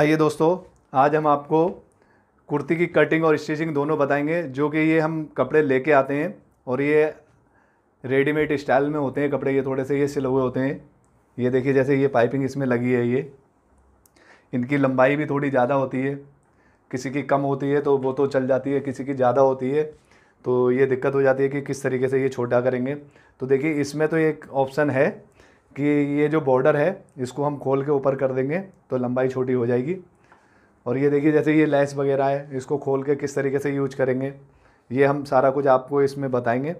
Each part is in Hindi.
आइए दोस्तों आज हम आपको कुर्ती की कटिंग और स्टिचिंग दोनों बताएंगे जो कि ये हम कपड़े लेके आते हैं और ये रेडीमेड स्टाइल में होते हैं कपड़े ये थोड़े से ये सिले हुए होते हैं ये देखिए जैसे ये पाइपिंग इसमें लगी है ये इनकी लंबाई भी थोड़ी ज़्यादा होती है किसी की कम होती है तो वो तो चल जाती है किसी की ज़्यादा होती है तो ये दिक्कत हो जाती है कि किस तरीके से ये छोटा करेंगे तो देखिए इसमें तो एक ऑप्शन है कि ये जो बॉर्डर है इसको हम खोल के ऊपर कर देंगे तो लंबाई छोटी हो जाएगी और ये देखिए जैसे ये लैस वगैरह है इसको खोल के किस तरीके से यूज करेंगे ये हम सारा कुछ आपको इसमें बताएंगे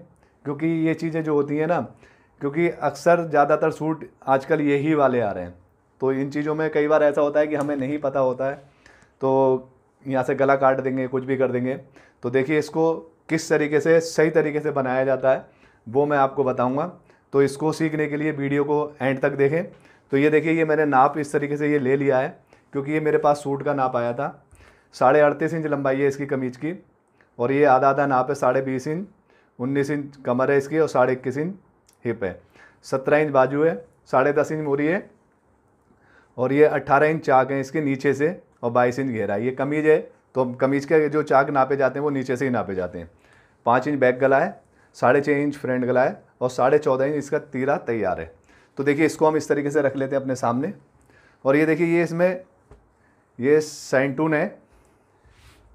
क्योंकि ये चीज़ें जो होती हैं ना क्योंकि अक्सर ज़्यादातर सूट आजकल यही वाले आ रहे हैं तो इन चीज़ों में कई बार ऐसा होता है कि हमें नहीं पता होता है तो यहाँ से गला काट देंगे कुछ भी कर देंगे तो देखिए इसको किस तरीके से सही तरीके से बनाया जाता है वो मैं आपको बताऊँगा तो इसको सीखने के लिए वीडियो को एंड तक देखें तो ये देखिए ये मैंने नाप इस तरीके से ये ले लिया है क्योंकि ये मेरे पास सूट का नाप आया था साढ़े अड़तीस इंच लंबाई है इसकी कमीज की और ये आधा आधा नाप है साढ़े बीस इंच उन्नीस इंच कमर है इसकी और साढ़े इक्कीस इंच हिप है सत्रह इंच बाजू है साढ़े दस इंच मोरी है और ये अट्ठारह इंच चाक है इसके नीचे से और बाईस इंच घेरा ये कमीज है तो कमीज के जो चाक नापे जाते हैं वो नीचे से ही नापे जाते हैं पाँच इंच बैक गला है साढ़े छः इंच फ्रंट गला है और साढ़े चौदह इंच इसका तीरा तैयार है तो देखिए इसको हम इस तरीके से रख लेते हैं अपने सामने और ये देखिए ये इसमें ये सेंटून है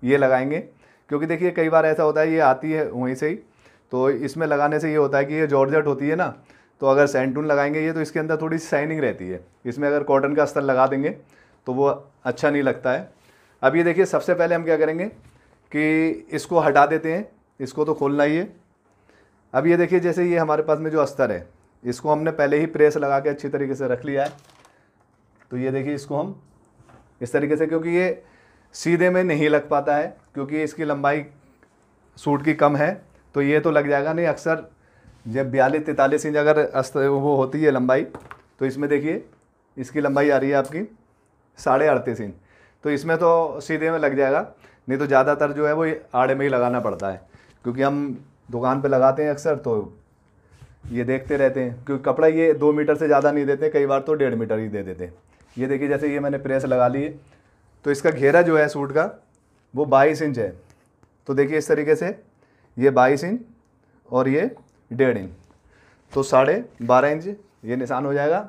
ये लगाएंगे क्योंकि देखिए कई बार ऐसा होता है ये आती है वहीं से ही तो इसमें लगाने से ये होता है कि ये जॉर्जट होती है ना तो अगर सैंटून लगाएंगे ये तो इसके अंदर थोड़ी शाइनिंग रहती है इसमें अगर कॉटन का स्तर लगा देंगे तो वो अच्छा नहीं लगता है अब ये देखिए सबसे पहले हम क्या करेंगे कि इसको हटा देते हैं इसको तो खोलना ही है अब ये देखिए जैसे ये हमारे पास में जो अस्तर है इसको हमने पहले ही प्रेस लगा के अच्छी तरीके से रख लिया है तो ये देखिए इसको हम इस तरीके से क्योंकि ये सीधे में नहीं लग पाता है क्योंकि इसकी लंबाई सूट की कम है तो ये तो लग जाएगा नहीं अक्सर जब बयालीस तैंतालीस इंच अगर अस्त वो होती है लंबाई तो इसमें देखिए इसकी लंबाई आ रही है आपकी साढ़े अड़तीस इंच तो इसमें तो सीधे में लग जाएगा नहीं तो ज़्यादातर जो है वो आड़े में ही लगाना पड़ता है क्योंकि हम दुकान पे लगाते हैं अक्सर तो ये देखते रहते हैं क्योंकि कपड़ा ये दो मीटर से ज़्यादा नहीं देते कई बार तो डेढ़ मीटर ही दे देते हैं ये देखिए जैसे ये मैंने प्रेस लगा ली है तो इसका घेरा जो है सूट का वो बाईस इंच है तो देखिए इस तरीके से ये बाईस इंच और ये डेढ़ इंच तो साढ़े बारह इंच ये निशान हो जाएगा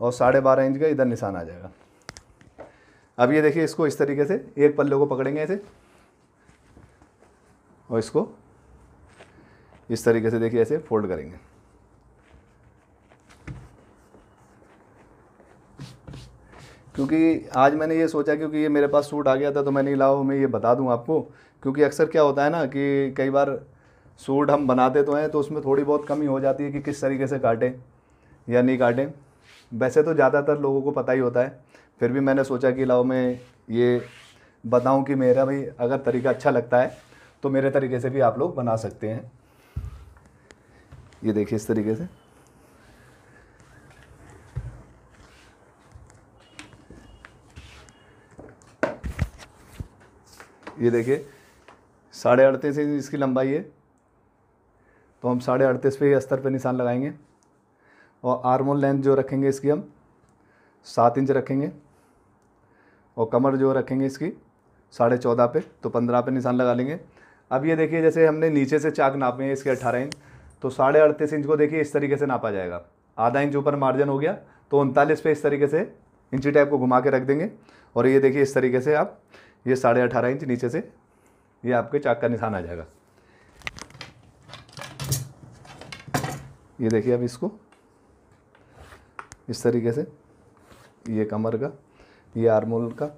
और साढ़े बारह इंच का इधर निशान आ जाएगा अब ये देखिए इसको इस तरीके से एक पल्ले को पकड़ेंगे ऐसे और इसको इस तरीके से देखिए ऐसे फोल्ड करेंगे क्योंकि आज मैंने ये सोचा क्योंकि ये मेरे पास सूट आ गया था तो मैंने लाओ मैं ये बता दूं आपको क्योंकि अक्सर क्या होता है ना कि कई बार सूट हम बनाते तो हैं तो उसमें थोड़ी बहुत कमी हो जाती है कि किस तरीके से काटें या नहीं काटें वैसे तो ज़्यादातर लोगों को पता ही होता है फिर भी मैंने सोचा कि लाओ मैं ये बताऊँ कि मेरा भाई अगर तरीका अच्छा लगता है तो मेरे तरीके से भी आप लोग बना सकते हैं ये देखिए इस तरीके से ये देखिए साढ़े अड़तीस इसकी लंबाई है तो हम साढ़े अड़तीस पे ही अस्तर पे निशान लगाएंगे और आर्मोल लेंथ जो रखेंगे इसकी हम सात इंच रखेंगे और कमर जो रखेंगे इसकी साढ़े चौदह पे तो पंद्रह पे निशान लगा लेंगे अब ये देखिए जैसे हमने नीचे से चाक नापे हैं इसके अट्ठारह इंच तो साढ़े अड़तीस इंच को देखिए इस तरीके से नापा जाएगा आधा इंच ऊपर मार्जिन हो गया तो उनतालीस पे इस तरीके से इंची टाइप को घुमा के रख देंगे और ये देखिए इस तरीके से आप ये साढ़े अठारह इंच नीचे से ये आपके चाक का निशान आ जाएगा ये देखिए अब इसको इस तरीके से ये कमर का ये आरमोल का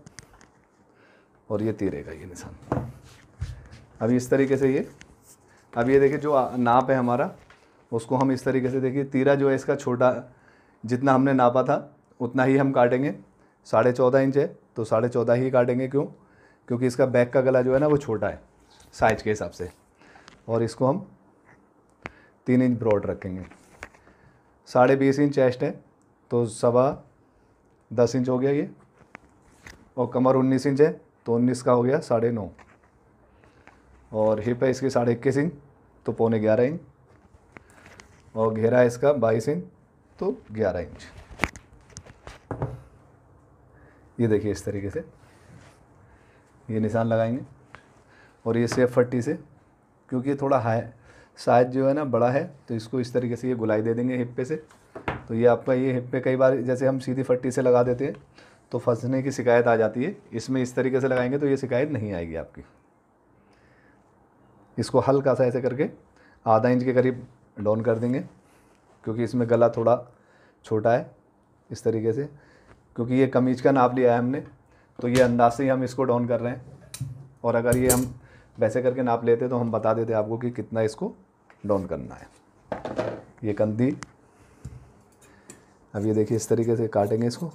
और ये तीरे का ये निशान अब इस तरीके से ये अब ये देखिए जो नाप है हमारा उसको हम इस तरीके से देखिए तीरा जो है इसका छोटा जितना हमने नापा था उतना ही हम काटेंगे साढ़े चौदह इंच है तो साढ़े चौदह ही काटेंगे क्यों क्योंकि इसका बैक का गला जो है ना वो छोटा है साइज के हिसाब से और इसको हम तीन इंच ब्रॉड रखेंगे साढ़े बीस इंच चेस्ट है तो सवा दस इंच हो गया ये और कमर उन्नीस इंच है तो उन्नीस का हो गया साढ़े नौ और हिप है इसकी साढ़े इक्कीस इंच तो पौने ग्यारह इंच और घेरा है इसका बाईस इंच तो ग्यारह इंच ये देखिए इस तरीके से ये निशान लगाएंगे और ये सेफ फट्टी से क्योंकि ये थोड़ा हाई साइज जो है ना बड़ा है तो इसको इस तरीके से ये गुलाई दे देंगे हिप पे से तो ये आपका ये हिप पे कई बार जैसे हम सीधी फट्टी से लगा देते हैं तो फंसने की शिकायत आ जाती है इसमें इस तरीके से लगाएंगे तो ये शिकायत नहीं आएगी आपकी इसको हल्का सा ऐसे करके आधा इंच के करीब डाउन कर देंगे क्योंकि इसमें गला थोड़ा छोटा है इस तरीके से क्योंकि ये कमीज का नाप लिया है हमने तो ये अंदाज से ही हम इसको डाउन कर रहे हैं और अगर ये हम वैसे करके नाप लेते तो हम बता देते आपको कि कितना इसको डाउन करना है ये कंधी अब ये देखिए इस तरीके से काटेंगे इसको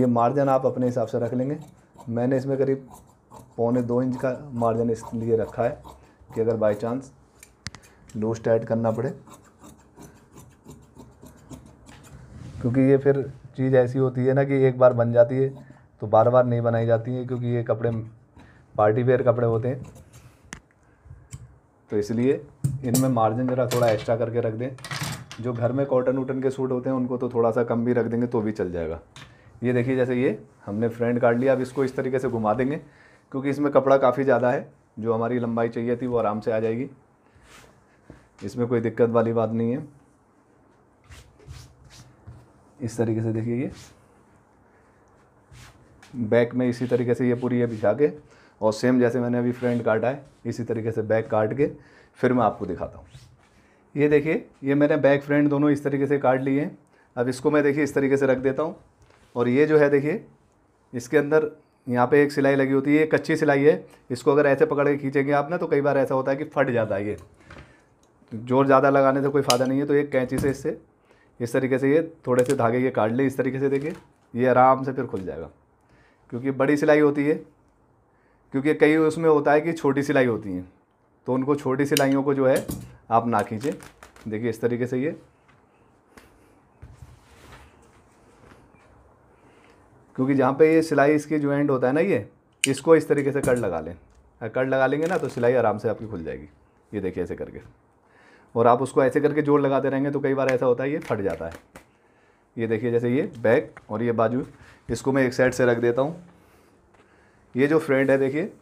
ये मार्जिन आप अपने हिसाब से रख लेंगे मैंने इसमें करीब पौने दो इंच का मार्जिन इसलिए रखा है कि अगर बाई चांस लूज टाइट करना पड़े क्योंकि ये फिर चीज़ ऐसी होती है ना कि एक बार बन जाती है तो बार बार नहीं बनाई जाती है क्योंकि ये कपड़े पार्टी वेयर कपड़े होते हैं तो इसलिए इनमें मार्जिन ज़रा थोड़ा एक्स्ट्रा करके रख दें जो घर में कॉटन उटन के सूट होते हैं उनको तो थोड़ा सा कम भी रख देंगे तो भी चल जाएगा ये देखिए जैसे ये हमने फ्रेंड काट लिया अब इसको इस तरीके से घुमा देंगे क्योंकि इसमें कपड़ा काफ़ी ज़्यादा है जो हमारी लंबाई चाहिए थी वो आराम से आ जाएगी इसमें कोई दिक्कत वाली बात नहीं है इस तरीके से देखिए ये बैक में इसी तरीके से ये पूरी ये बिछा के और सेम जैसे मैंने अभी फ्रंट काटा है इसी तरीके से बैक काट के फिर मैं आपको दिखाता हूँ ये देखिए ये मैंने बैक फ्रंट दोनों इस तरीके से काट लिए हैं अब इसको मैं देखिए इस तरीके से रख देता हूँ और ये जो है देखिए इसके अंदर यहाँ पे एक सिलाई लगी होती है ये कच्ची सिलाई है इसको अगर ऐसे पकड़ के खींचेंगे आप ना तो कई बार ऐसा होता है कि फट जाता है ये जोर ज़्यादा लगाने से कोई फ़ायदा नहीं है तो एक कैंची से इससे इस तरीके से ये थोड़े से धागे के काट लें इस तरीके से देखिए ये आराम से फिर खुल जाएगा क्योंकि बड़ी सिलाई होती है क्योंकि कई उसमें होता है कि छोटी सिलाई होती हैं तो उनको छोटी सिलाइयों को जो है आप ना खींचें देखिए इस तरीके से ये क्योंकि जहाँ पे ये सिलाई इसकी जो एंड होता है ना ये इसको इस तरीके से कट लगा लें कट लगा लेंगे ना तो सिलाई आराम से आपकी खुल जाएगी ये देखिए ऐसे करके और आप उसको ऐसे करके जोड़ लगाते रहेंगे तो कई बार ऐसा होता है ये फट जाता है ये देखिए जैसे ये बैक और ये बाजू इसको मैं एक साइड से रख देता हूँ ये जो फ्रेंड है देखिए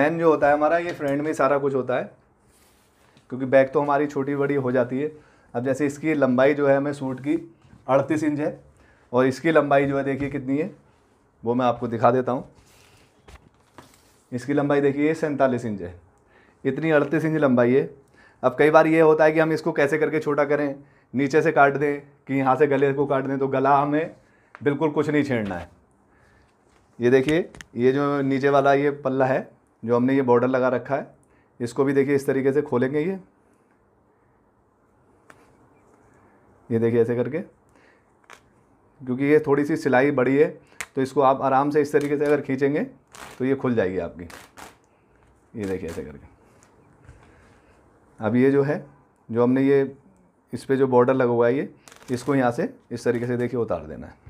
मैन जो होता है हमारा ये फ्रेंड में सारा कुछ होता है क्योंकि बैक तो हमारी छोटी बड़ी हो जाती है अब जैसे इसकी लंबाई जो है हमें सूट की अड़तीस इंच है और इसकी लंबाई जो है देखिए कितनी है वो मैं आपको दिखा देता हूँ इसकी लंबाई देखिए सैंतालीस इंच है इतनी अड़तीस इंच लंबाई है अब कई बार ये होता है कि हम इसको कैसे करके छोटा करें नीचे से काट दें कि यहाँ से गले को काट दें तो गला हमें बिल्कुल कुछ नहीं छेड़ना है ये देखिए ये जो नीचे वाला ये पल्ला है जो हमने ये बॉर्डर लगा रखा है इसको भी देखिए इस तरीके से खोलेंगे ये ये देखिए ऐसे करके क्योंकि ये थोड़ी सी सिलाई बड़ी है तो इसको आप आराम से इस तरीके से अगर खींचेंगे तो ये खुल जाएगी आपकी ये देखिए ऐसे करके अब ये जो है जो हमने ये इस पर जो बॉर्डर लगा हुआ है ये इसको यहाँ से इस तरीके से देखिए उतार देना है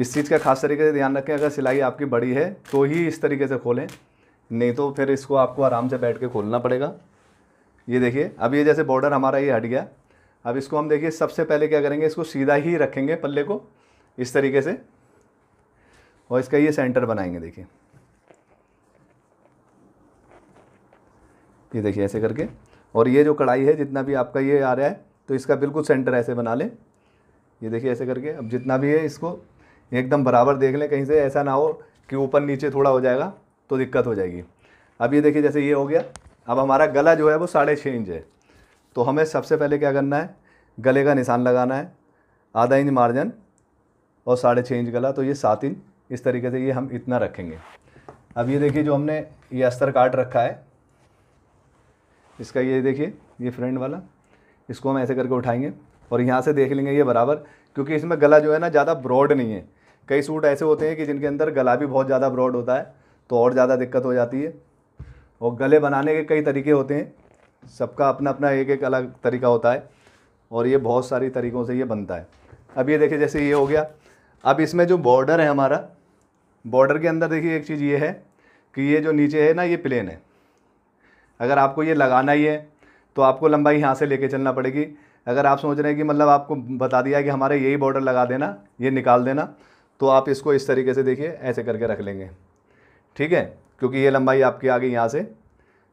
इस चीज़ का खास तरीके से ध्यान रखें अगर सिलाई आपकी बड़ी है तो ही इस तरीके से खोलें नहीं तो फिर इसको आपको आराम से बैठ के खोलना पड़ेगा ये देखिए अब ये जैसे बॉर्डर हमारा ये हट गया अब इसको हम देखिए सबसे पहले क्या करेंगे इसको सीधा ही रखेंगे पल्ले को इस तरीके से और इसका ये सेंटर बनाएंगे देखिए ये देखिए ऐसे करके और ये जो कढ़ाई है जितना भी आपका ये आ रहा है तो इसका बिल्कुल सेंटर ऐसे बना लें ये देखिए ऐसे करके अब जितना भी है इसको एकदम बराबर देख लें कहीं से ऐसा ना हो कि ऊपर नीचे थोड़ा हो जाएगा तो दिक्कत हो जाएगी अब ये देखिए जैसे ये हो गया अब हमारा गला जो है वो साढ़े छः इंच है तो हमें सबसे पहले क्या करना है गले का निशान लगाना है आधा इंच मार्जिन और साढ़े छः इंच गला तो ये सात इंच इस तरीके से ये हम इतना रखेंगे अब ये देखिए जो हमने ये अस्तर काट रखा है इसका ये देखिए ये फ्रंट वाला इसको हम ऐसे करके उठाएंगे और यहाँ से देख लेंगे ये बराबर क्योंकि इसमें गला जो है ना ज़्यादा ब्रॉड नहीं है कई सूट ऐसे होते हैं कि जिनके अंदर गला भी बहुत ज़्यादा ब्रॉड होता है तो और ज़्यादा दिक्कत हो जाती है और गले बनाने के कई तरीके होते हैं सबका अपना अपना एक एक अलग तरीका होता है और ये बहुत सारी तरीक़ों से ये बनता है अब ये देखिए जैसे ये हो गया अब इसमें जो बॉर्डर है हमारा बॉर्डर के अंदर देखिए एक चीज़ ये है कि ये जो नीचे है ना ये प्लेन है अगर आपको ये लगाना ही है तो आपको लंबाई यहाँ से लेके चलना पड़ेगी अगर आप सोच रहे हैं कि मतलब आपको बता दिया कि हमारे यही बॉर्डर लगा देना ये निकाल देना तो आप इसको इस तरीके से देखिए ऐसे करके रख लेंगे ठीक है क्योंकि ये लंबाई आपकी आ गई यहाँ से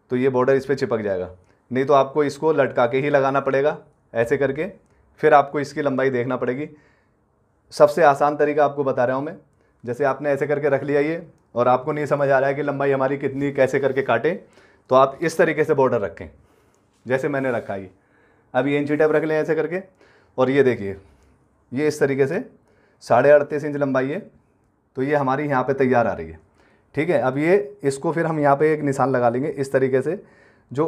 तो ये बॉर्डर इस पर चिपक जाएगा नहीं तो आपको इसको लटका के ही लगाना पड़ेगा ऐसे करके फिर आपको इसकी लंबाई देखना पड़ेगी सबसे आसान तरीका आपको बता रहा हूँ मैं जैसे आपने ऐसे करके रख लिया ये और आपको नहीं समझ आ रहा है कि लंबाई हमारी कितनी कैसे करके काटें तो आप इस तरीके से बॉर्डर रखें जैसे मैंने रखा ये अब ये इंची टैप रख लें ऐसे करके और ये देखिए ये इस तरीके से साढ़े अड़तीस इंच लंबाई है तो ये हमारी यहाँ पे तैयार आ रही है ठीक है अब ये इसको फिर हम यहाँ पे एक निशान लगा लेंगे इस तरीके से जो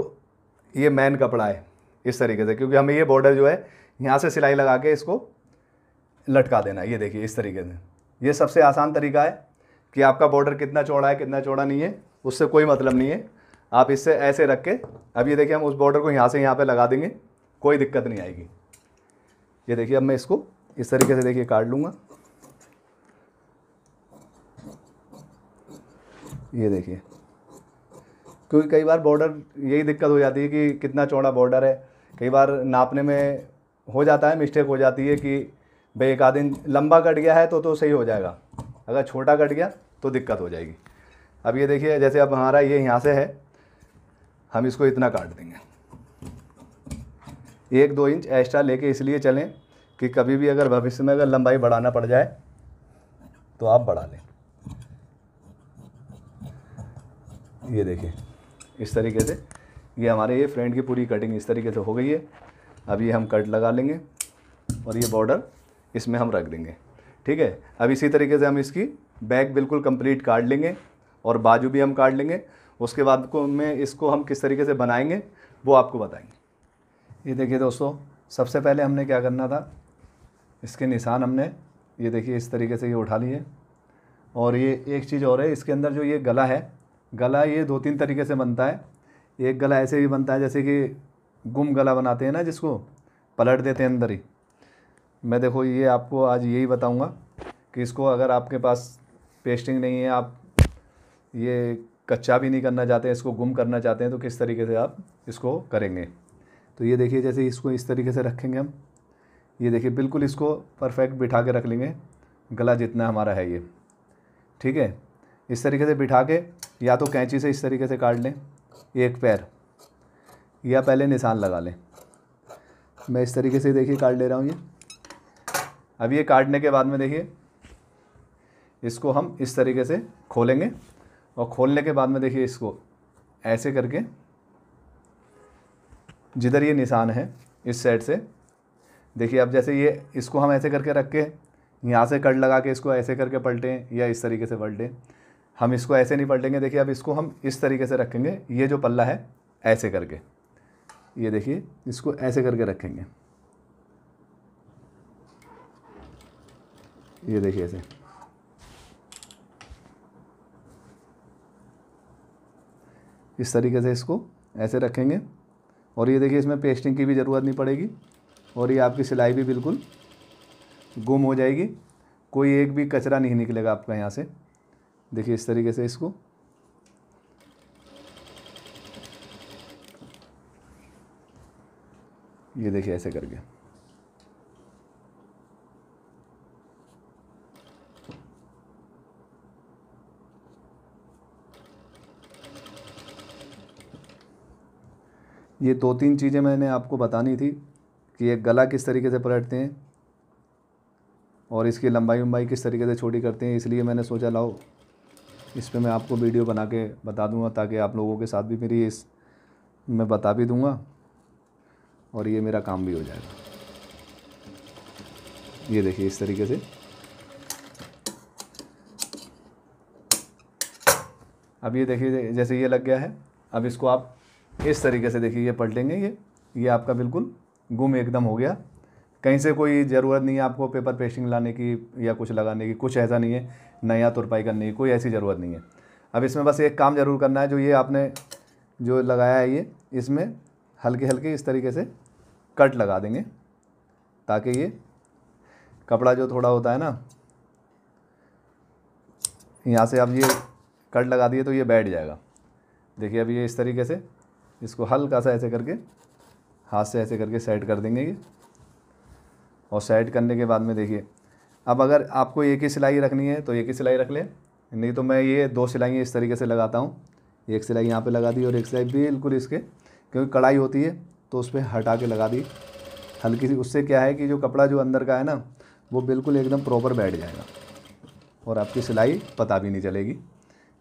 ये मैन कपड़ा है इस तरीके से क्योंकि हमें ये बॉर्डर जो है यहाँ से सिलाई लगा के इसको लटका देना ये देखिए इस तरीके से ये सबसे आसान तरीका है कि आपका बॉर्डर कितना चौड़ा है कितना चौड़ा नहीं है उससे कोई मतलब नहीं है आप इससे ऐसे रख के अब ये देखिए हम उस बॉर्डर को यहाँ से यहाँ पे लगा देंगे कोई दिक्कत नहीं आएगी ये देखिए अब मैं इसको इस तरीके से देखिए काट लूँगा ये देखिए क्योंकि कई बार बॉर्डर यही दिक्कत हो जाती है कि कितना चौड़ा बॉर्डर है कई बार नापने में हो जाता है मिस्टेक हो जाती है कि भाई एक आध लंबा कट गया है तो तो सही हो जाएगा अगर छोटा कट गया तो दिक्कत हो जाएगी अब ये देखिए जैसे अब हमारा ये यहाँ से है हम इसको इतना काट देंगे एक दो इंच एक्स्ट्रा लेके इसलिए चलें कि कभी भी अगर भविष्य में अगर लंबाई बढ़ाना पड़ जाए तो आप बढ़ा लें ये देखिए इस तरीके से ये हमारे ये फ्रंट की पूरी कटिंग इस तरीके से हो गई है अब ये हम कट लगा लेंगे और ये बॉर्डर इसमें हम रख देंगे ठीक है अब इसी तरीके से हम इसकी बैक बिल्कुल कंप्लीट काट लेंगे और बाजू भी हम काट लेंगे उसके बाद को में इसको हम किस तरीके से बनाएंगे वो आपको बताएंगे ये देखिए दोस्तों सबसे पहले हमने क्या करना था इसके निशान हमने ये देखिए इस तरीके से ये उठा लिए और ये एक चीज़ और है इसके अंदर जो ये गला है गला ये दो तीन तरीके से बनता है एक गला ऐसे भी बनता है जैसे कि गुम गला बनाते हैं ना जिसको पलट देते हैं अंदर ही मैं देखो ये आपको आज यही बताऊंगा कि इसको अगर आपके पास पेस्टिंग नहीं है आप ये कच्चा भी नहीं करना चाहते हैं इसको गुम करना चाहते हैं तो किस तरीके से आप इसको करेंगे तो ये देखिए जैसे इसको इस तरीके से रखेंगे हम ये देखिए बिल्कुल इसको परफेक्ट बिठा के रख लेंगे गला जितना हमारा है ये ठीक है इस तरीके से बिठा के या तो कैंची से इस तरीके से काट लें एक पैर या पहले निशान लगा लें मैं इस तरीके से देखिए काट ले रहा हूँ ये अब ये काटने के बाद में देखिए इसको हम इस तरीके से खोलेंगे और खोलने के बाद में देखिए इसको ऐसे करके जिधर ये निशान है इस साइड से देखिए अब जैसे ये इसको हम ऐसे करके रख के यहाँ से कट लगा के इसको ऐसे करके पलटें या इस तरीके से पलटें हम इसको ऐसे नहीं पलटेंगे देखिए अब इसको हम इस तरीके से रखेंगे ये जो पल्ला है ऐसे करके ये देखिए इसको ऐसे करके रखेंगे ये देखिए ऐसे इस तरीके से इसको ऐसे रखेंगे और ये देखिए इसमें पेस्टिंग की भी ज़रूरत नहीं पड़ेगी और ये आपकी सिलाई भी बिल्कुल गुम हो जाएगी कोई एक भी कचरा नहीं निकलेगा आपका यहाँ से देखिए इस तरीके से इसको ये देखिए ऐसे करके ये दो तीन चीज़ें मैंने आपको बतानी थी कि ये गला किस तरीके से पलटते हैं और इसकी लंबाई उम्बाई किस तरीके से छोटी करते हैं इसलिए मैंने सोचा लाओ इस पर मैं आपको वीडियो बना के बता दूंगा ताकि आप लोगों के साथ भी मेरी इस मैं बता भी दूंगा और ये मेरा काम भी हो जाएगा ये देखिए इस तरीके से अब ये देखिए जैसे ये लग गया है अब इसको आप इस तरीके से देखिए ये पलटेंगे ये ये आपका बिल्कुल गुम एकदम हो गया कहीं से कोई ज़रूरत नहीं है आपको पेपर पेस्टिंग लाने की या कुछ लगाने की कुछ ऐसा नहीं है नया तुरपाई करने की कोई ऐसी ज़रूरत नहीं है अब इसमें बस एक काम ज़रूर करना है जो ये आपने जो लगाया है ये इसमें हल्के हल्के इस तरीके से कट लगा देंगे ताकि ये कपड़ा जो थोड़ा होता है ना यहाँ से आप ये कट लगा दिए तो ये बैठ जाएगा देखिए अब ये इस तरीके से इसको हल्का सा ऐसे करके हाथ से ऐसे करके सेट कर देंगे ये और सेट करने के बाद में देखिए अब अगर आपको एक ही सिलाई रखनी है तो एक ही सिलाई रख ले नहीं तो मैं ये दो सिलाई इस तरीके से लगाता हूँ एक सिलाई यहाँ पे लगा दी और एक सिलाई बिल्कुल इसके क्योंकि कढ़ाई होती है तो उस पर हटा के लगा दी हल्की सी उससे क्या है कि जो कपड़ा जो अंदर का है ना वो बिल्कुल एकदम प्रॉपर बैठ जाएगा और आपकी सिलाई पता भी नहीं चलेगी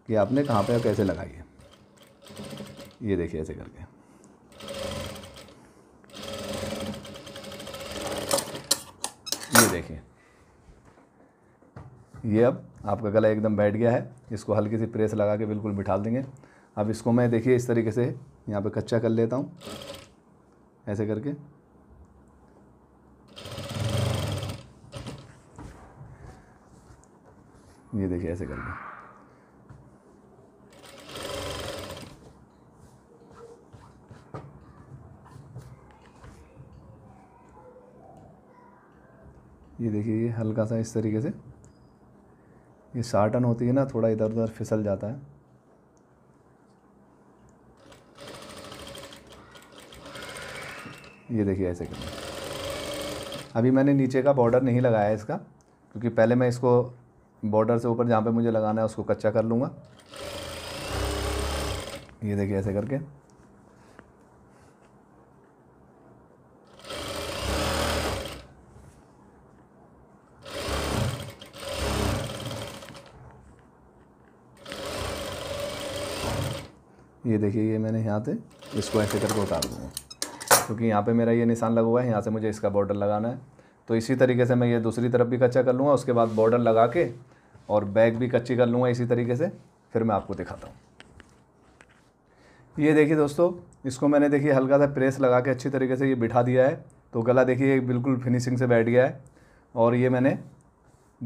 कि आपने कहाँ पर कैसे लगाई है ये देखिए ऐसे करके ये अब आपका गला एकदम बैठ गया है इसको हल्की सी प्रेस लगा के बिल्कुल बिठा देंगे अब इसको मैं देखिए इस तरीके से यहाँ पे कच्चा कर लेता हूँ ऐसे करके ये देखिए ऐसे करके ये देखिए ये हल्का सा इस तरीके से ये साटन होती है ना थोड़ा इधर उधर फिसल जाता है ये देखिए ऐसे कर अभी मैंने नीचे का बॉर्डर नहीं लगाया इसका क्योंकि पहले मैं इसको बॉर्डर से ऊपर जहाँ पे मुझे लगाना है उसको कच्चा कर लूँगा ये देखिए ऐसे करके ये देखिए ये मैंने यहाँ से इसको ऐसे करके उतार दूँगा क्योंकि यहाँ पे मेरा ये निशान लगा हुआ है यहाँ से मुझे इसका बॉर्डर लगाना है तो इसी तरीके से मैं ये दूसरी तरफ भी कच्चा कर लूँगा उसके बाद बॉर्डर लगा के और बैग भी कच्ची कर लूँगा इसी तरीके से फिर मैं आपको दिखाता हूँ ये देखिए दोस्तों इसको मैंने देखिए हल्का सा प्रेस लगा के अच्छी तरीके से ये बिठा दिया है तो गला देखिए बिल्कुल फिनिशिंग से बैठ गया है और ये मैंने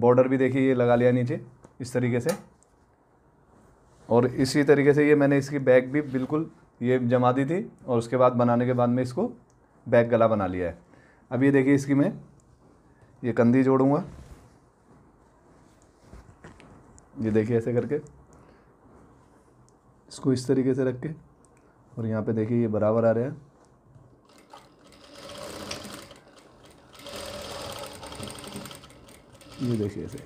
बॉर्डर भी देखिए ये लगा लिया नीचे इस तरीके से और इसी तरीके से ये मैंने इसकी बैग भी बिल्कुल ये जमा दी थी और उसके बाद बनाने के बाद में इसको बैग गला बना लिया है अब ये देखिए इसकी मैं ये कंधी जोड़ूँगा ये देखिए ऐसे करके इसको इस तरीके से रख के और यहाँ पे देखिए ये बराबर आ रहा है ये देखिए ऐसे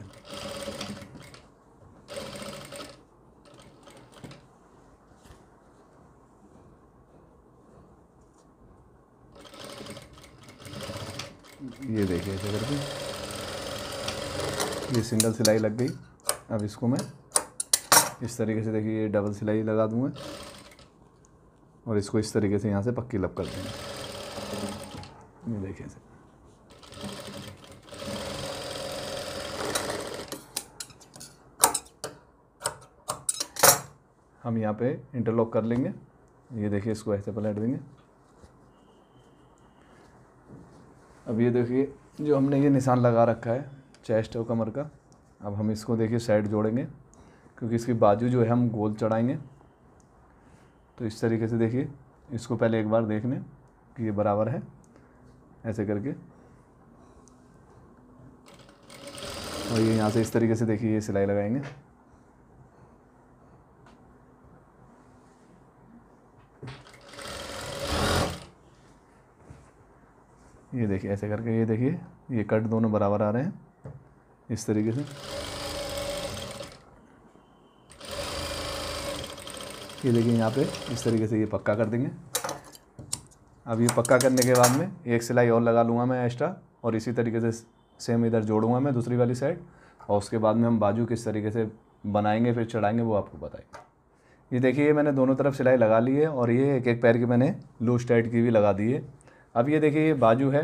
ये देखिए ऐसे करके ये सिंगल सिलाई लग गई अब इसको मैं इस तरीके से देखिए ये डबल सिलाई लगा दूँगा और इसको इस तरीके से यहाँ से पक्की लप कर देंगे ये देखिए ऐसे हम यहाँ पे इंटरलॉक कर लेंगे ये देखिए इसको ऐसे पलट देंगे अब ये देखिए जो हमने ये निशान लगा रखा है चेस्ट और कमर का अब हम इसको देखिए साइड जोड़ेंगे क्योंकि इसकी बाजू जो है हम गोल चढ़ाएंगे तो इस तरीके से देखिए इसको पहले एक बार देख लें कि ये बराबर है ऐसे करके और ये यहाँ से इस तरीके से देखिए ये सिलाई लगाएंगे ये देखिए ऐसे करके ये देखिए ये कट दोनों बराबर आ रहे हैं इस तरीके से ये देखिए यहाँ पे इस तरीके से ये पक्का कर देंगे अब ये पक्का करने के बाद में एक सिलाई और लगा लूँगा मैं एक्स्ट्रा और इसी तरीके से सेम इधर जोड़ूँगा मैं दूसरी वाली साइड और उसके बाद में हम बाजू किस तरीके से बनाएंगे फिर चढ़ाएंगे वो आपको बताएंगे ये देखिए मैंने दोनों तरफ सिलाई लगा ली है और ये एक एक पैर की मैंने लूज टाइट की भी लगा दी है अब ये देखिए ये बाजू है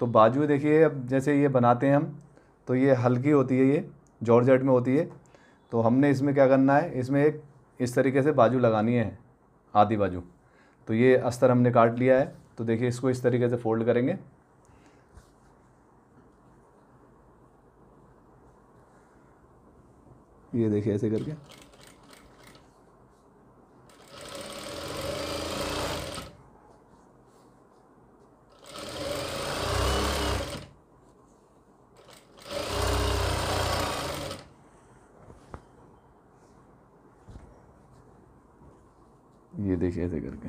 तो बाजू देखिए अब जैसे ये बनाते हैं हम तो ये हल्की होती है ये जॉर्जेट में होती है तो हमने इसमें क्या करना है इसमें एक इस तरीके से बाजू लगानी है आधी बाजू तो ये अस्तर हमने काट लिया है तो देखिए इसको इस तरीके से फोल्ड करेंगे ये देखिए ऐसे करके ये देखिए ऐसे करके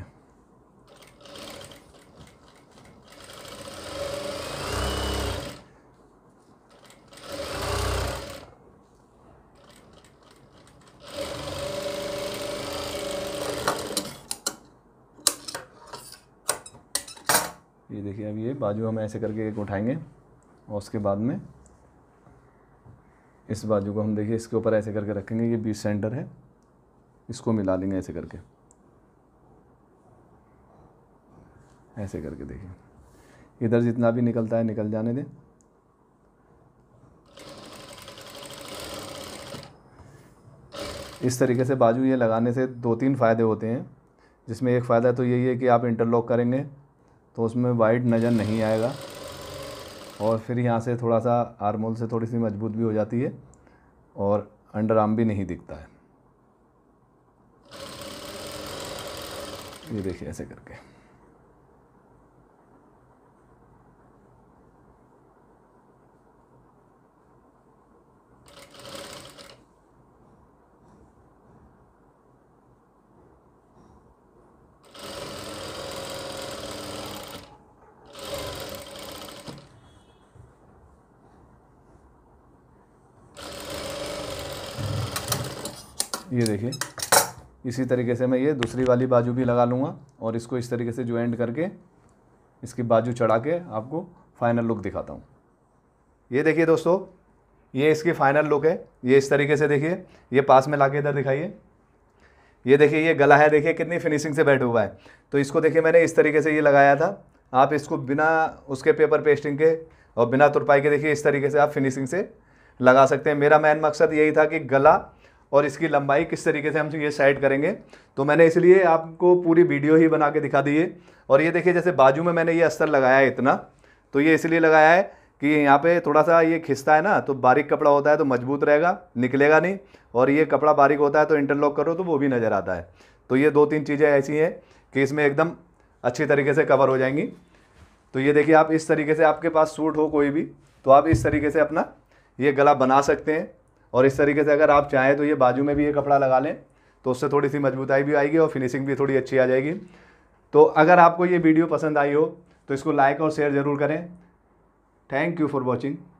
ये देखिए अब ये बाजू हम ऐसे करके एक उठाएंगे और उसके बाद में इस बाजू को हम देखिए इसके ऊपर ऐसे करके रखेंगे ये बीस सेंटर है इसको मिला लेंगे ऐसे करके ऐसे करके देखिए इधर जितना भी निकलता है निकल जाने दें इस तरीके से बाजू ये लगाने से दो तीन फ़ायदे होते हैं जिसमें एक फ़ायदा तो यही है कि आप इंटरलॉक करेंगे तो उसमें वाइड नज़र नहीं आएगा और फिर यहाँ से थोड़ा सा आर्मोल से थोड़ी सी मजबूत भी हो जाती है और अंडर आर्म भी नहीं दिखता है ये देखिए ऐसे करके ये देखिए इसी तरीके से मैं ये दूसरी वाली बाजू भी लगा लूँगा और इसको इस तरीके से ज्वाइंट करके इसकी बाजू चढ़ा के आपको फाइनल लुक दिखाता हूँ ये देखिए दोस्तों ये इसकी फाइनल लुक है ये इस तरीके से देखिए ये पास में ला इधर दिखाइए ये देखिए ये गला है देखिए कितनी फिनिशिंग से बैठ हुआ है तो इसको देखिए मैंने इस तरीके से ये लगाया था आप इसको बिना उसके पेपर पेस्टिंग के और बिना तुरपाई के देखिए इस तरीके से आप फिनिशिंग से लगा सकते हैं मेरा मेन मकसद यही था कि गला और इसकी लंबाई किस तरीके से हम ये साइड करेंगे तो मैंने इसलिए आपको पूरी वीडियो ही बना के दिखा दी है और ये देखिए जैसे बाजू में मैंने ये अस्तर लगाया है इतना तो ये इसलिए लगाया है कि यहाँ पे थोड़ा सा ये खिसता है ना तो बारीक कपड़ा होता है तो मजबूत रहेगा निकलेगा नहीं और ये कपड़ा बारीक होता है तो इंटरलॉक करो तो वो भी नज़र आता है तो ये दो तीन चीज़ें ऐसी हैं कि इसमें एकदम अच्छी तरीके से कवर हो जाएंगी तो ये देखिए आप इस तरीके से आपके पास सूट हो कोई भी तो आप इस तरीके से अपना ये गला बना सकते हैं और इस तरीके से अगर आप चाहें तो ये बाजू में भी ये कपड़ा लगा लें तो उससे थोड़ी सी मजबूताई भी आएगी और फिनिशिंग भी थोड़ी अच्छी आ जाएगी तो अगर आपको ये वीडियो पसंद आई हो तो इसको लाइक और शेयर ज़रूर करें थैंक यू फॉर वॉचिंग